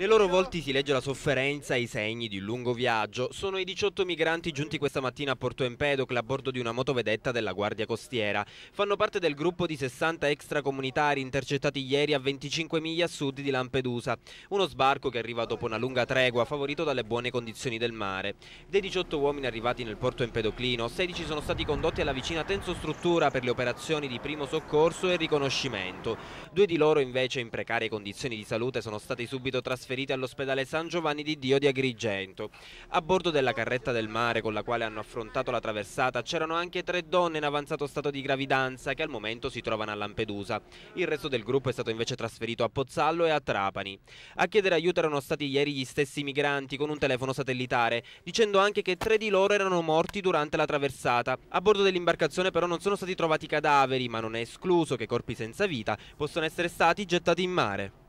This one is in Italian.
Nei loro volti si legge la sofferenza e i segni di un lungo viaggio. Sono i 18 migranti giunti questa mattina a Porto Empedocle a bordo di una motovedetta della Guardia Costiera. Fanno parte del gruppo di 60 extracomunitari intercettati ieri a 25 miglia a sud di Lampedusa. Uno sbarco che arriva dopo una lunga tregua, favorito dalle buone condizioni del mare. Dei 18 uomini arrivati nel porto Empedoclino, 16 sono stati condotti alla vicina Tenso Struttura per le operazioni di primo soccorso e riconoscimento. Due di loro invece in precarie condizioni di salute sono stati subito trasferiti trasferiti all'ospedale San Giovanni di Dio di Agrigento. A bordo della carretta del mare con la quale hanno affrontato la traversata c'erano anche tre donne in avanzato stato di gravidanza che al momento si trovano a Lampedusa. Il resto del gruppo è stato invece trasferito a Pozzallo e a Trapani. A chiedere aiuto erano stati ieri gli stessi migranti con un telefono satellitare, dicendo anche che tre di loro erano morti durante la traversata. A bordo dell'imbarcazione però non sono stati trovati cadaveri, ma non è escluso che corpi senza vita possono essere stati gettati in mare.